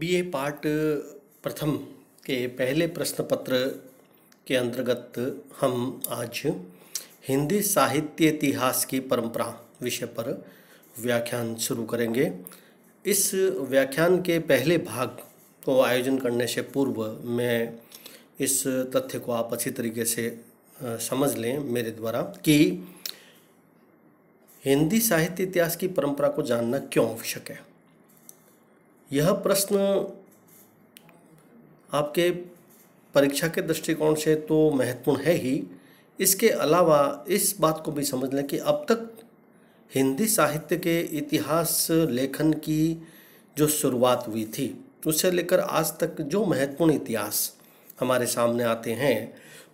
BA part प्रथम के पहले प्रश्न पत्र के अंतर्गत हम आज हिंदी साहित्य इतिहास की परंपरा विषय पर व्याख्यान शुरू करेंगे इस व्याख्यान के पहले भाग को आयोजन करने से पूर्व मैं इस तथ्य को आप अच्छी तरीके से समझ लें मेरे द्वारा कि हिंदी साहित्य इतिहास की परंपरा को जानना क्यों आवश्यक है यह प्रश्न आपके परीक्षा के दृष्टिकोण से तो महत्वपूर्ण है ही इसके अलावा इस बात को भी समझ लें कि अब तक हिंदी साहित्य के इतिहास लेखन की जो शुरुआत हुई थी उससे लेकर आज तक जो महत्वपूर्ण इतिहास हमारे सामने आते हैं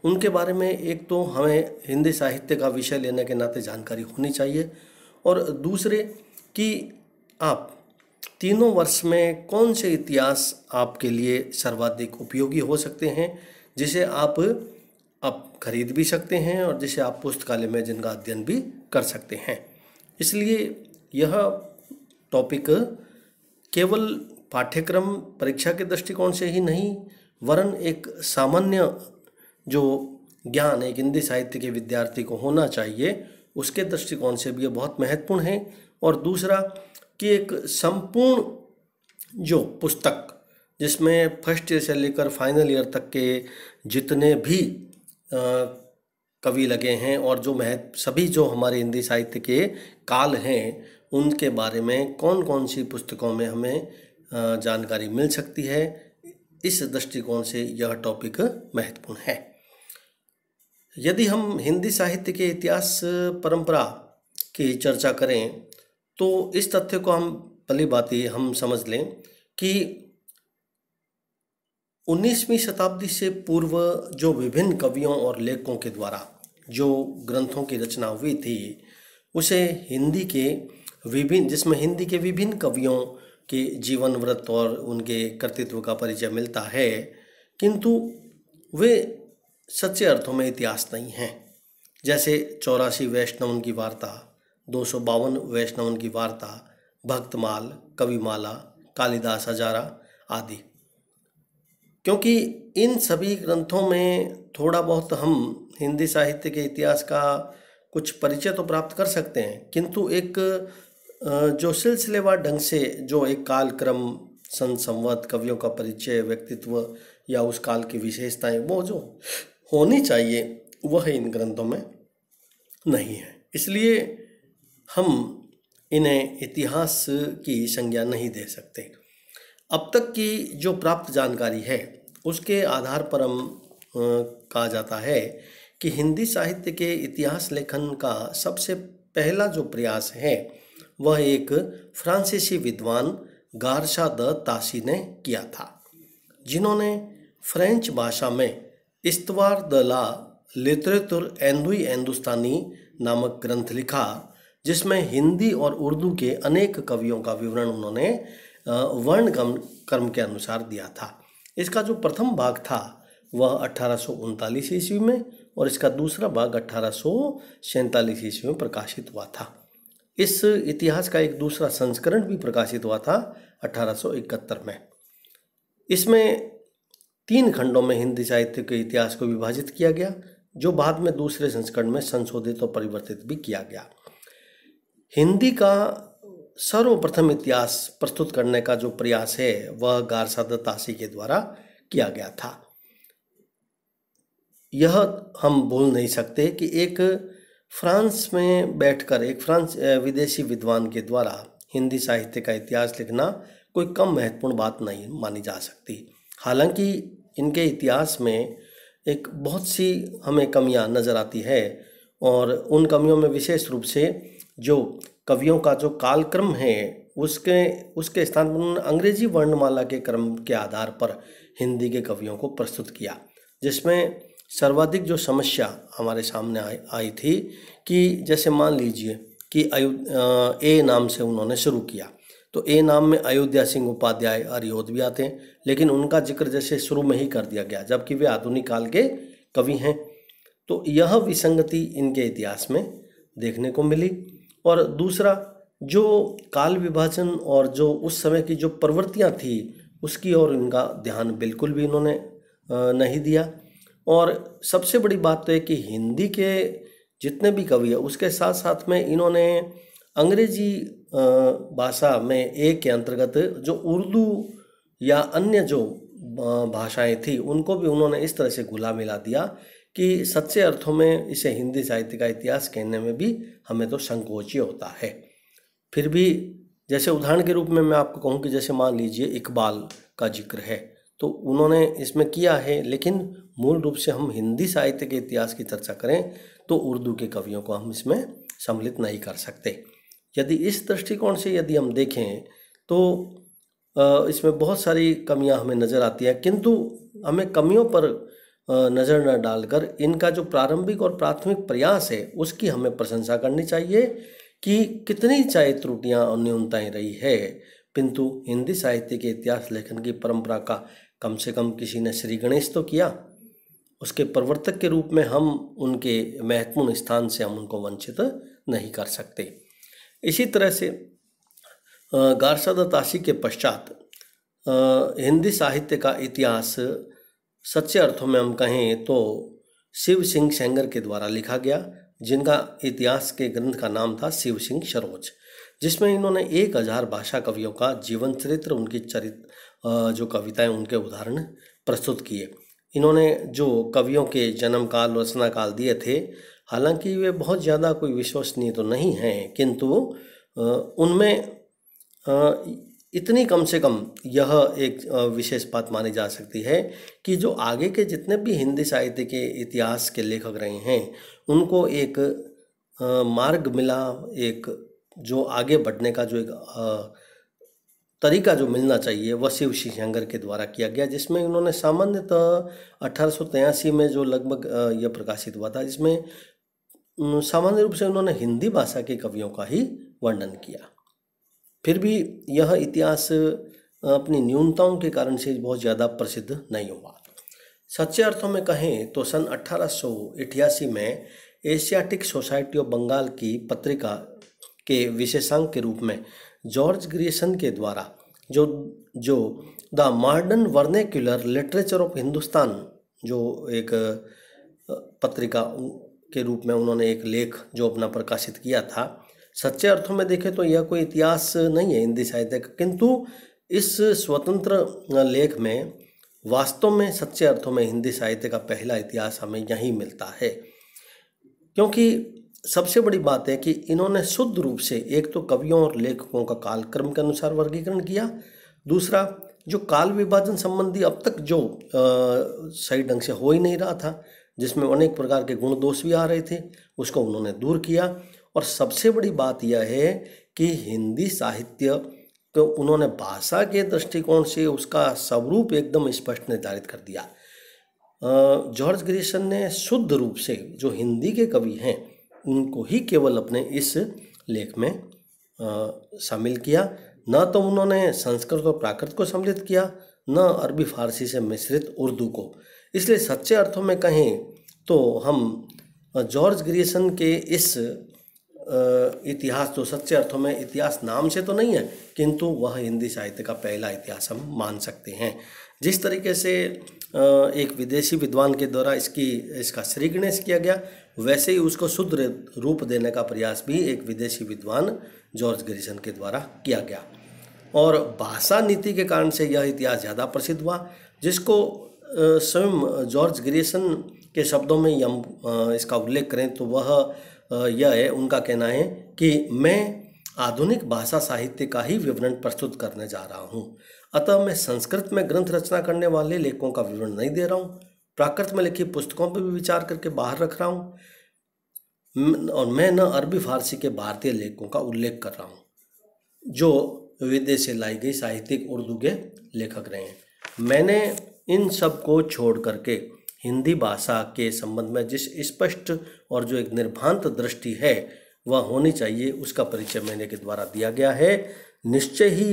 उनके बारे में एक तो हमें हिंदी साहित्य का विषय लेने के नाते जानकारी होनी चाहिए और दूसरे कि आप तीनों वर्ष में कौन से इतिहास आपके लिए सर्वाधिक उपयोगी हो सकते हैं जिसे आप आप खरीद भी सकते हैं और जिसे आप पुस्तकालय में जिनका अध्ययन भी कर सकते हैं इसलिए यह टॉपिक केवल पाठ्यक्रम परीक्षा के दृष्टिकोण से ही नहीं वरन एक सामान्य जो ज्ञान एक हिंदी साहित्य के विद्यार्थी को होना चाहिए उसके दृष्टिकोण से भी ये बहुत महत्वपूर्ण है और दूसरा कि एक संपूर्ण जो पुस्तक जिसमें फर्स्ट ईयर से लेकर फाइनल ईयर तक के जितने भी कवि लगे हैं और जो मह सभी जो हमारे हिंदी साहित्य के काल हैं उनके बारे में कौन कौन सी पुस्तकों में हमें जानकारी मिल सकती है इस दृष्टिकोण से यह टॉपिक महत्वपूर्ण है यदि हम हिंदी साहित्य के इतिहास परंपरा की चर्चा करें तो इस तथ्य को हम पहली बात ये हम समझ लें कि 19वीं शताब्दी से पूर्व जो विभिन्न कवियों और लेखकों के द्वारा जो ग्रंथों की रचना हुई थी उसे हिंदी के विभिन्न जिसमें हिंदी के विभिन्न कवियों के जीवन व्रत और उनके कर्तृत्व का परिचय मिलता है किंतु वे सच्चे अर्थों में इतिहास नहीं हैं जैसे चौरासी वैष्णव उनकी वार्ता दो सौ बावन वैष्णवन की वार्ता भक्तमाल कविमाला कालिदास हजारा आदि क्योंकि इन सभी ग्रंथों में थोड़ा बहुत हम हिंदी साहित्य के इतिहास का कुछ परिचय तो प्राप्त कर सकते हैं किंतु एक जो सिलसिलेवार ढंग से जो एक कालक्रम सन संवत कवियों का परिचय व्यक्तित्व या उस काल की विशेषताएं वो जो होनी चाहिए वह इन ग्रंथों में नहीं है इसलिए हम इन्हें इतिहास की संज्ञा नहीं दे सकते अब तक की जो प्राप्त जानकारी है उसके आधार पर हम कहा जाता है कि हिंदी साहित्य के इतिहास लेखन का सबसे पहला जो प्रयास है वह एक फ्रांसीसी विद्वान गारशा द तासी ने किया था जिन्होंने फ्रेंच भाषा में इस्तवार द ला लिटरेचर एंदुई एंदुस्तानी नामक ग्रंथ लिखा जिसमें हिंदी और उर्दू के अनेक कवियों का विवरण उन्होंने वर्ण क्रम कर्म के अनुसार दिया था इसका जो प्रथम भाग था वह अठारह ईस्वी में और इसका दूसरा भाग अठारह ईस्वी में प्रकाशित हुआ था इस इतिहास का एक दूसरा संस्करण भी प्रकाशित हुआ था 1871 में इसमें तीन खंडों में हिंदी साहित्य के इतिहास को विभाजित किया गया जो बाद में दूसरे संस्करण में संशोधित और परिवर्तित भी किया गया हिंदी का सर्वप्रथम इतिहास प्रस्तुत करने का जो प्रयास है वह गारसादा तासी के द्वारा किया गया था यह हम भूल नहीं सकते कि एक फ्रांस में बैठकर एक फ्रांस विदेशी विद्वान के द्वारा हिंदी साहित्य का इतिहास लिखना कोई कम महत्वपूर्ण बात नहीं मानी जा सकती हालांकि इनके इतिहास में एक बहुत सी हमें कमियां नज़र आती है और उन कमियों में विशेष रूप से जो कवियों का जो कालक्रम है उसके उसके स्थान पर उन्होंने अंग्रेजी वर्णमाला के क्रम के आधार पर हिंदी के कवियों को प्रस्तुत किया जिसमें सर्वाधिक जो समस्या हमारे सामने आई आई थी कि जैसे मान लीजिए कि अयो ए नाम से उन्होंने शुरू किया तो ए नाम में अयोध्या सिंह उपाध्याय और भी आते हैं लेकिन उनका जिक्र जैसे शुरू में ही कर दिया गया जबकि वे आधुनिक काल के कवि हैं तो यह विसंगति इनके इतिहास में देखने को मिली और दूसरा जो काल विभाजन और जो उस समय की जो प्रवृत्तियाँ थी उसकी ओर इनका ध्यान बिल्कुल भी इन्होंने नहीं दिया और सबसे बड़ी बात तो है कि हिंदी के जितने भी कवि है उसके साथ साथ में इन्होंने अंग्रेजी भाषा में एक के अंतर्गत जो उर्दू या अन्य जो भाषाएं थी उनको भी उन्होंने इस तरह से घुला मिला दिया कि सच्चे अर्थों में इसे हिंदी साहित्य का इतिहास कहने में भी हमें तो संकोच ही होता है फिर भी जैसे उदाहरण के रूप में मैं आपको कहूँ कि जैसे मान लीजिए इकबाल का जिक्र है तो उन्होंने इसमें किया है लेकिन मूल रूप से हम हिंदी साहित्य के इतिहास की चर्चा करें तो उर्दू के कवियों को हम इसमें सम्मिलित नहीं कर सकते यदि इस दृष्टिकोण से यदि हम देखें तो इसमें बहुत सारी कमियां हमें नज़र आती हैं किंतु हमें कमियों पर नज़र न डालकर इनका जो प्रारंभिक और प्राथमिक प्रयास है उसकी हमें प्रशंसा करनी चाहिए कि कितनी चाहे त्रुटियाँ और न्यूनताएँ रही है किंतु हिंदी साहित्य के इतिहास लेखन की परंपरा का कम से कम किसी ने श्री गणेश तो किया उसके प्रवर्तक के रूप में हम उनके महत्वपूर्ण स्थान से हम उनको वंचित नहीं कर सकते इसी तरह से गारसादा के पश्चात हिंदी साहित्य का इतिहास सच्चे अर्थों में हम कहें तो शिव सिंह सेंगर के द्वारा लिखा गया जिनका इतिहास के ग्रंथ का नाम था शिव सिंह सरोज जिसमें इन्होंने एक हजार भाषा कवियों का जीवन चरित्र उनकी चरित्र जो कविताएं उनके उदाहरण प्रस्तुत किए इन्होंने जो कवियों के जन्म काल रचना काल दिए थे हालांकि वे बहुत ज़्यादा कोई विश्वसनीय तो नहीं हैं किंतु उनमें इतनी कम से कम यह एक विशेष बात मानी जा सकती है कि जो आगे के जितने भी हिंदी साहित्य के इतिहास के लेखक रहे हैं उनको एक मार्ग मिला एक जो आगे बढ़ने का जो एक तरीका जो मिलना चाहिए वह शिव शिशंकर के द्वारा किया गया जिसमें उन्होंने सामान्यतः अठारह में जो लगभग यह प्रकाशित हुआ था जिसमें सामान्य रूप से उन्होंने हिंदी भाषा के कवियों का ही वर्णन किया फिर भी यह इतिहास अपनी न्यूनताओं के कारण से बहुत ज़्यादा प्रसिद्ध नहीं हुआ सच्चे अर्थों में कहें तो सन अठारह में एशियाटिक सोसाइटी ऑफ बंगाल की पत्रिका के विशेषांक के रूप में जॉर्ज ग्रियसन के द्वारा जो जो the modern vernacular literature of Hindustan जो एक पत्रिका के रूप में उन्होंने एक लेख जो अपना प्रकाशित किया था सच्चे अर्थों में देखें तो यह कोई इतिहास नहीं है हिंदी साहित्य का किंतु इस स्वतंत्र लेख में वास्तव में सच्चे अर्थों में हिंदी साहित्य का पहला इतिहास हमें यहीं मिलता है क्योंकि सबसे बड़ी बात है कि इन्होंने शुद्ध रूप से एक तो कवियों और लेखकों का कालक्रम के अनुसार वर्गीकरण किया दूसरा जो काल विभाजन संबंधी अब तक जो आ, सही ढंग से हो ही नहीं रहा था जिसमें अनेक प्रकार के गुण दोष भी आ रहे थे उसको उन्होंने दूर किया और सबसे बड़ी बात यह है कि हिंदी साहित्य को उन्होंने भाषा के दृष्टिकोण से उसका स्वरूप एकदम स्पष्ट निर्धारित कर दिया जॉर्ज ग्रीसन ने शुद्ध रूप से जो हिंदी के कवि हैं उनको ही केवल अपने इस लेख में शामिल किया न तो उन्होंने संस्कृत और प्राकृत को सम्मिलित किया न अरबी फारसी से मिश्रित उर्दू को इसलिए सच्चे अर्थों में कहें तो हम जॉर्ज ग्रियसन के इस इतिहास जो तो सच्चे अर्थों में इतिहास नाम से तो नहीं है किंतु वह हिंदी साहित्य का पहला इतिहास हम मान सकते हैं जिस तरीके से एक विदेशी विद्वान के द्वारा इसकी इसका श्रीगणेश किया गया वैसे ही उसको शुद्ध रूप देने का प्रयास भी एक विदेशी विद्वान जॉर्ज ग्रीसन के द्वारा किया गया और भाषा नीति के कारण से यह इतिहास ज़्यादा प्रसिद्ध हुआ जिसको स्वयं जॉर्ज ग्रीसन के शब्दों में हम इसका उल्लेख करें तो वह यह है उनका कहना है कि मैं आधुनिक भाषा साहित्य का ही विवरण प्रस्तुत करने जा रहा हूँ अतः मैं संस्कृत में ग्रंथ रचना करने वाले लेखकों का विवरण नहीं दे रहा हूँ प्राकृत में लिखी पुस्तकों पर भी विचार करके बाहर रख रहा हूँ और मैं न अरबी फारसी के भारतीय लेखकों का उल्लेख कर रहा हूँ जो विदेश से लाई गई साहित्यिक उर्दू के लेखक रहे हैं मैंने इन सब को छोड़ करके हिंदी भाषा के संबंध में जिस स्पष्ट और जो एक निर्भांत दृष्टि है वह होनी चाहिए उसका परिचय मैंने के द्वारा दिया गया है निश्चय ही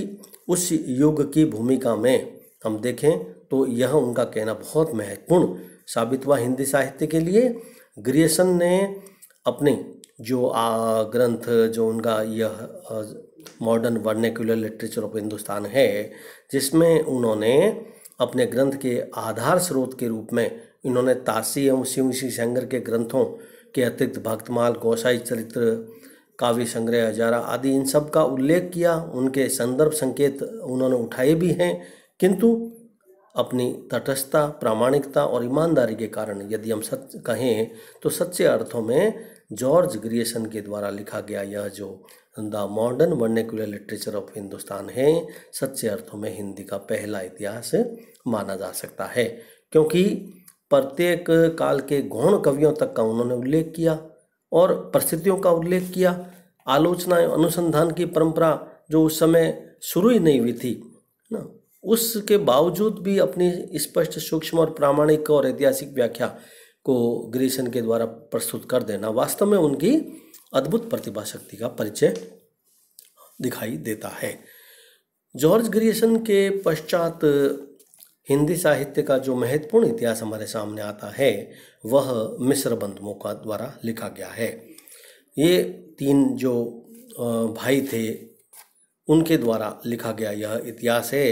उस युग की भूमिका में हम देखें तो यह उनका कहना बहुत महत्वपूर्ण साबित हुआ हिंदी साहित्य के लिए ग्रियसन ने अपने जो आ, ग्रंथ जो उनका यह modern vernacular literature of Hindustan है जिसमें उन्होंने अपने ग्रंथ के आधार स्रोत के रूप में इन्होंने तासी एवं शिव सिंह सेंगर के ग्रंथों के अतिरिक्त भक्तमाल गोसाई चरित्र काव्य संग्रह हजारा आदि इन सब का उल्लेख किया उनके संदर्भ संकेत उन्होंने उठाए भी हैं किंतु अपनी तटस्थता प्रामाणिकता और ईमानदारी के कारण यदि हम सच कहें तो सच्चे अर्थों में जॉर्ज ग्रिएसन के द्वारा लिखा गया यह जो the modern vernacular literature of Hindustan है सच्चे अर्थों में हिंदी का पहला इतिहास माना जा सकता है क्योंकि प्रत्येक काल के गौण कवियों तक का उन्होंने उल्लेख किया और परिस्थितियों का उल्लेख किया आलोचना एवं अनुसंधान की परंपरा जो उस समय शुरू ही नहीं हुई थी ना उसके बावजूद भी अपनी स्पष्ट सूक्ष्म और प्रामाणिक और ऐतिहासिक व्याख्या को ग्रीसन के द्वारा प्रस्तुत कर देना वास्तव में उनकी अद्भुत प्रतिभा शक्ति का परिचय दिखाई देता है जॉर्ज ग्रीसन के पश्चात हिंदी साहित्य का जो महत्वपूर्ण इतिहास हमारे सामने आता है वह मिस्र बंधुओं का द्वारा लिखा गया है ये तीन जो भाई थे उनके द्वारा लिखा गया यह इतिहास है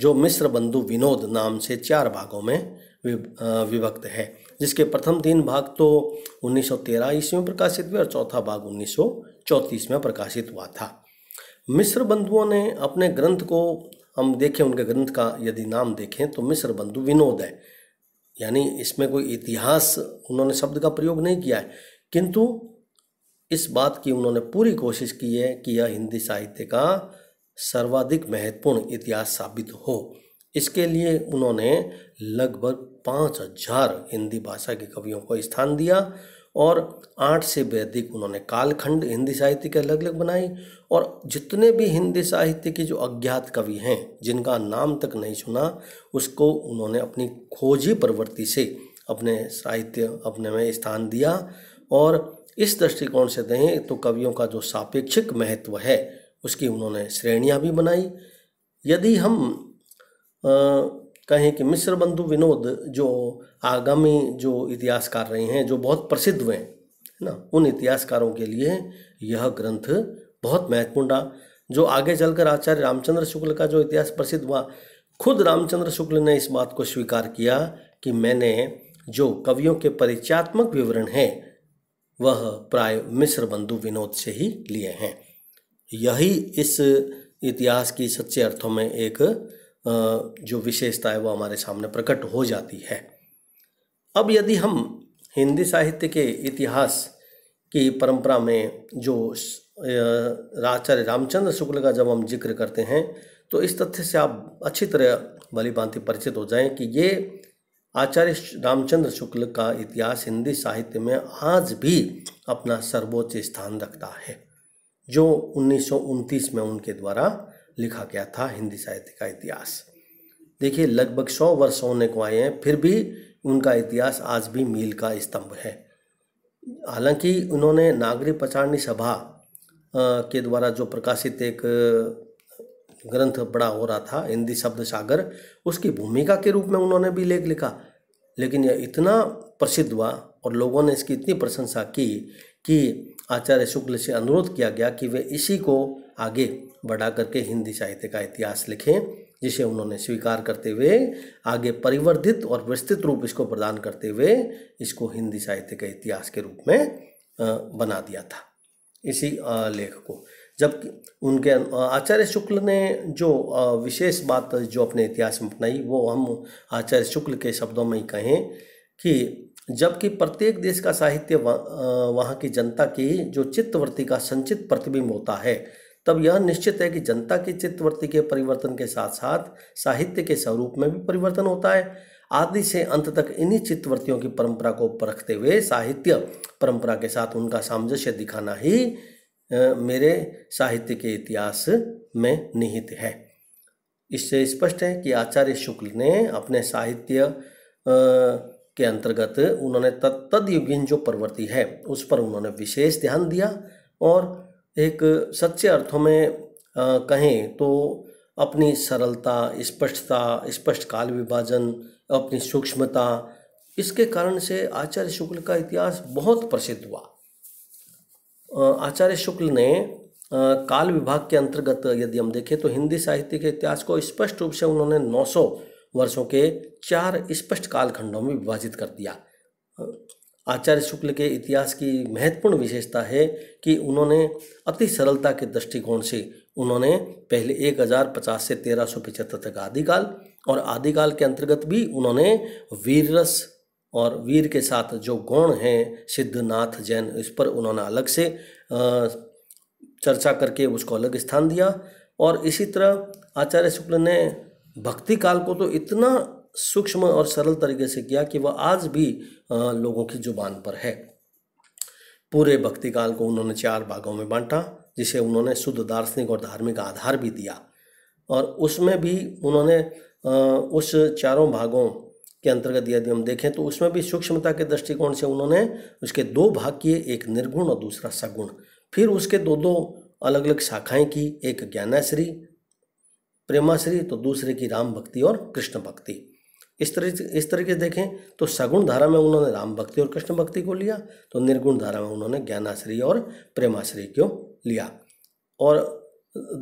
जो मिस्र बंधु विनोद नाम से चार भागों में विभक्त है जिसके प्रथम तीन भाग तो 1913 ईस्वी में प्रकाशित हुए और चौथा भाग 1934 में प्रकाशित हुआ था मिस्र बंधुओं ने अपने ग्रंथ को हम देखें उनके ग्रंथ का यदि नाम देखें तो मिस्र बंधु विनोद है यानी इसमें कोई इतिहास उन्होंने शब्द का प्रयोग नहीं किया है किंतु इस बात की उन्होंने पूरी कोशिश की है कि यह हिंदी साहित्य का सर्वाधिक महत्वपूर्ण इतिहास साबित हो इसके लिए उन्होंने लगभग पाँच हजार हिंदी भाषा के कवियों को स्थान दिया और आठ से वैदिक उन्होंने कालखंड हिंदी साहित्य के अलग अलग बनाए और जितने भी हिंदी साहित्य के जो अज्ञात कवि हैं जिनका नाम तक नहीं सुना उसको उन्होंने अपनी खोजी प्रवृत्ति से अपने साहित्य अपने में स्थान दिया और इस दृष्टिकोण से दें तो कवियों का जो सापेक्षिक महत्व है उसकी उन्होंने श्रेणियाँ भी बनाई यदि हम कहें कि मिश्र बंधु विनोद जो आगामी जो इतिहासकार रहे हैं जो बहुत प्रसिद्ध हुए हैं ना उन इतिहासकारों के लिए यह ग्रंथ बहुत महत्वपूर्ण रहा जो आगे चलकर आचार्य रामचंद्र शुक्ल का जो इतिहास प्रसिद्ध हुआ खुद रामचंद्र शुक्ल ने इस बात को स्वीकार किया कि मैंने जो कवियों के परिचयात्मक विवरण हैं वह प्राय मिश्र बंधु विनोद से ही लिए हैं यही इस इतिहास की सच्चे अर्थों में एक जो विशेषता है वो हमारे सामने प्रकट हो जाती है अब यदि हम हिंदी साहित्य के इतिहास की परंपरा में जो आचार्य रामचंद्र शुक्ल का जब हम जिक्र करते हैं तो इस तथ्य से आप अच्छी तरह भली भांति परिचित हो जाएं कि ये आचार्य रामचंद्र शुक्ल का इतिहास हिंदी साहित्य में आज भी अपना सर्वोच्च स्थान रखता है जो उन्नीस में उनके द्वारा लिखा गया था हिंदी साहित्य का इतिहास देखिए लगभग सौ वर्ष होने को आए हैं फिर भी उनका इतिहास आज भी मील का स्तंभ है हालांकि उन्होंने नागरी पचारणी सभा के द्वारा जो प्रकाशित एक ग्रंथ बड़ा हो रहा था हिंदी शब्द सागर उसकी भूमिका के रूप में उन्होंने भी लेख लिखा लेकिन यह इतना प्रसिद्ध हुआ और लोगों ने इसकी इतनी प्रशंसा की कि आचार्य शुक्ल से अनुरोध किया गया कि वे इसी को आगे बढ़ा करके हिंदी साहित्य का इतिहास लिखें जिसे उन्होंने स्वीकार करते हुए आगे परिवर्धित और विस्तृत रूप इसको प्रदान करते हुए इसको हिंदी साहित्य के इतिहास के रूप में बना दिया था इसी लेख को जबकि उनके आचार्य शुक्ल ने जो विशेष बात जो अपने इतिहास में अपनाई वो हम आचार्य शुक्ल के शब्दों में ही कहें कि जबकि प्रत्येक देश का साहित्य वहाँ की जनता की जो चित्तवृत्ति का संचित प्रतिबिंब होता है तब यह निश्चित है कि जनता की चित्तवृत्ति के परिवर्तन के साथ साथ साहित्य के स्वरूप में भी परिवर्तन होता है आदि से अंत तक इन्हीं चित्तवृत्तियों की परंपरा को परखते हुए साहित्य परंपरा के साथ उनका सामंजस्य दिखाना ही मेरे साहित्य के इतिहास में निहित है इससे स्पष्ट है कि आचार्य शुक्ल ने अपने साहित्य के अंतर्गत उन्होंने तद जो प्रवृत्ति है उस पर उन्होंने विशेष ध्यान दिया और एक सच्चे अर्थों में कहें तो अपनी सरलता स्पष्टता स्पष्ट काल विभाजन अपनी सूक्ष्मता इसके कारण से आचार्य शुक्ल का इतिहास बहुत प्रसिद्ध हुआ आचार्य शुक्ल ने काल विभाग के अंतर्गत यदि हम देखें तो हिंदी साहित्य के इतिहास को स्पष्ट रूप से उन्होंने 900 वर्षों के चार स्पष्ट कालखंडों में विभाजित कर दिया आचार्य शुक्ल के इतिहास की महत्वपूर्ण विशेषता है कि उन्होंने अति सरलता के दृष्टिकोण से उन्होंने पहले एक हज़ार पचास से तेरह सौ पचहत्तर तक आदिकाल और आदिकाल के अंतर्गत भी उन्होंने वीर रस और वीर के साथ जो गौण हैं सिद्धनाथ जैन इस पर उन्होंने अलग से चर्चा करके उसको अलग स्थान दिया और इसी तरह आचार्य शुक्ल ने भक्ति काल को तो इतना सूक्ष्म और सरल तरीके से किया कि वह आज भी लोगों की जुबान पर है पूरे भक्ति काल को उन्होंने चार भागों में बांटा जिसे उन्होंने शुद्ध दार्शनिक और धार्मिक आधार भी दिया और उसमें भी उन्होंने उस चारों भागों के अंतर्गत यदि हम देखें तो उसमें भी सूक्ष्मता के दृष्टिकोण से उन्होंने उसके दो भाग किए एक निर्गुण और दूसरा सगुण फिर उसके दो दो अलग अलग शाखाएं की एक ज्ञानाश्री प्रेमाश्री तो दूसरे की राम भक्ति और कृष्ण भक्ति इस तरह इस तरीके से देखें तो सगुण धारा में उन्होंने राम भक्ति और कृष्ण भक्ति को लिया तो निर्गुण धारा में उन्होंने ज्ञानाश्रय और प्रेमाश्रय को लिया और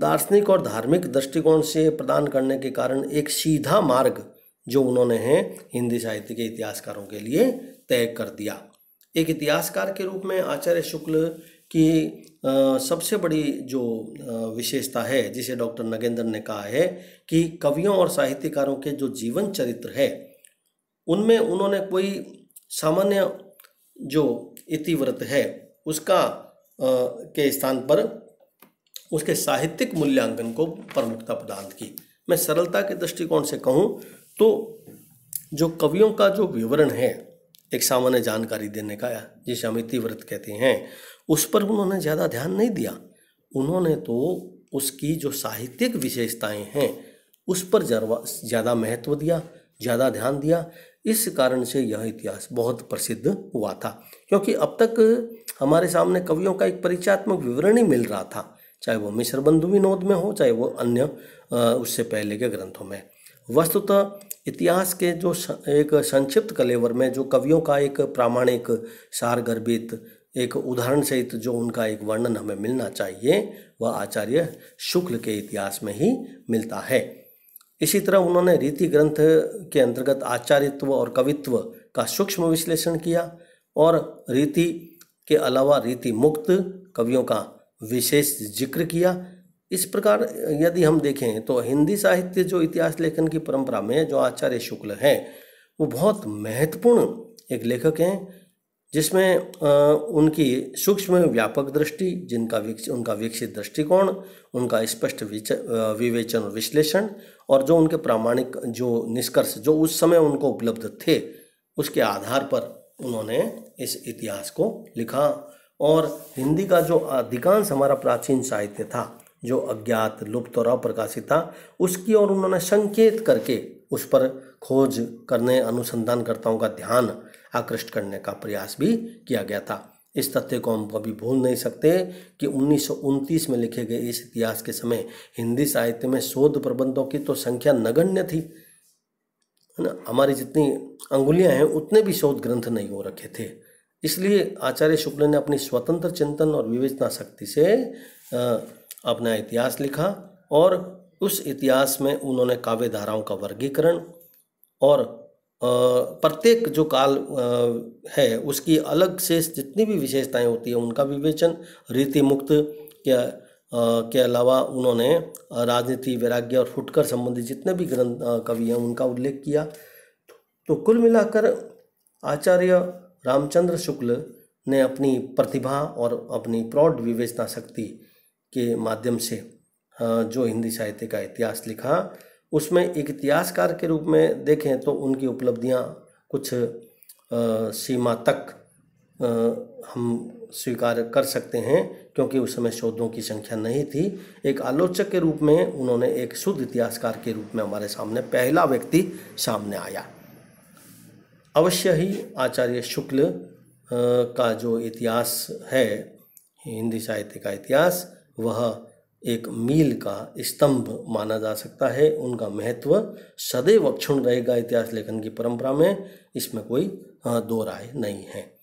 दार्शनिक और धार्मिक दृष्टिकोण से प्रदान करने के कारण एक सीधा मार्ग जो उन्होंने हैं हिंदी साहित्य के इतिहासकारों के लिए तय कर दिया एक इतिहासकार के रूप में आचार्य शुक्ल कि सबसे बड़ी जो विशेषता है जिसे डॉक्टर नगेंद्र ने कहा है कि कवियों और साहित्यकारों के जो जीवन चरित्र है उनमें उन्होंने कोई सामान्य जो इतिव्रत है उसका के स्थान पर उसके साहित्यिक मूल्यांकन को प्रमुखता प्रदान की मैं सरलता के दृष्टिकोण से कहूँ तो जो कवियों का जो विवरण है एक सामान्य जानकारी देने का जिसे अमिति व्रत कहते हैं उस पर उन्होंने ज़्यादा ध्यान नहीं दिया उन्होंने तो उसकी जो साहित्यिक विशेषताएं हैं उस पर ज़्यादा महत्व दिया ज़्यादा ध्यान दिया इस कारण से यह इतिहास बहुत प्रसिद्ध हुआ था क्योंकि अब तक हमारे सामने कवियों का एक परिचयात्मक विवरण ही मिल रहा था चाहे वो मिश्र बंधु विनोद में हो चाहे वो अन्य उससे पहले के ग्रंथों में वस्तुतः इतिहास के जो एक संक्षिप्त कलेवर में जो कवियों का एक प्रामाणिक सार गर्भित एक उदाहरण सहित जो उनका एक वर्णन हमें मिलना चाहिए वह आचार्य शुक्ल के इतिहास में ही मिलता है इसी तरह उन्होंने रीति ग्रंथ के अंतर्गत आचार्यत्व और कवित्व का सूक्ष्म विश्लेषण किया और रीति के अलावा रीति मुक्त कवियों का विशेष जिक्र किया इस प्रकार यदि हम देखें तो हिंदी साहित्य जो इतिहास लेखन की परंपरा में जो आचार्य शुक्ल हैं वो बहुत महत्वपूर्ण एक लेखक हैं जिसमें उनकी सूक्ष्म व्यापक दृष्टि जिनका विकसित उनका विकसित दृष्टिकोण उनका स्पष्ट विवेचन और विश्लेषण और जो उनके प्रामाणिक जो निष्कर्ष जो उस समय उनको उपलब्ध थे उसके आधार पर उन्होंने इस इतिहास को लिखा और हिंदी का जो अधिकांश हमारा प्राचीन साहित्य था जो अज्ञात लुप्त और अप्रकाशित था उसकी ओर उन्होंने संकेत करके उस पर खोज करने अनुसंधानकर्ताओं का ध्यान आकृष्ट करने का प्रयास भी किया गया था इस तथ्य को हम कभी भूल नहीं सकते कि उन्नीस में लिखे गए इस इतिहास के समय हिंदी साहित्य में शोध प्रबंधों की तो संख्या नगण्य थी है ना हमारी जितनी अंगुलियां हैं उतने भी शोध ग्रंथ नहीं हो रखे थे इसलिए आचार्य शुक्ल ने अपनी स्वतंत्र चिंतन और विवेचना शक्ति से आ, अपना इतिहास लिखा और उस इतिहास में उन्होंने काव्य धाराओं का वर्गीकरण और प्रत्येक जो काल है उसकी अलग से जितनी भी विशेषताएं होती है उनका विवेचन रीति मुक्त क्या के अलावा उन्होंने राजनीति वैराग्य और फुटकर संबंधी जितने भी ग्रंथ कवि हैं उनका उल्लेख किया तो कुल मिलाकर आचार्य रामचंद्र शुक्ल ने अपनी प्रतिभा और अपनी प्रौढ़ विवेचना शक्ति के माध्यम से हाँ, जो हिंदी साहित्य का इतिहास लिखा उसमें एक इतिहासकार के रूप में देखें तो उनकी उपलब्धियाँ कुछ सीमा तक हम स्वीकार कर सकते हैं क्योंकि उस समय शोधों की संख्या नहीं थी एक आलोचक के रूप में उन्होंने एक शुद्ध इतिहासकार के रूप में हमारे सामने पहला व्यक्ति सामने आया अवश्य ही आचार्य शुक्ल का जो इतिहास है हिंदी साहित्य का इतिहास वह एक मील का स्तंभ माना जा सकता है उनका महत्व सदैव अक्षुण रहेगा इतिहास लेखन की परंपरा में इसमें कोई दो राय नहीं है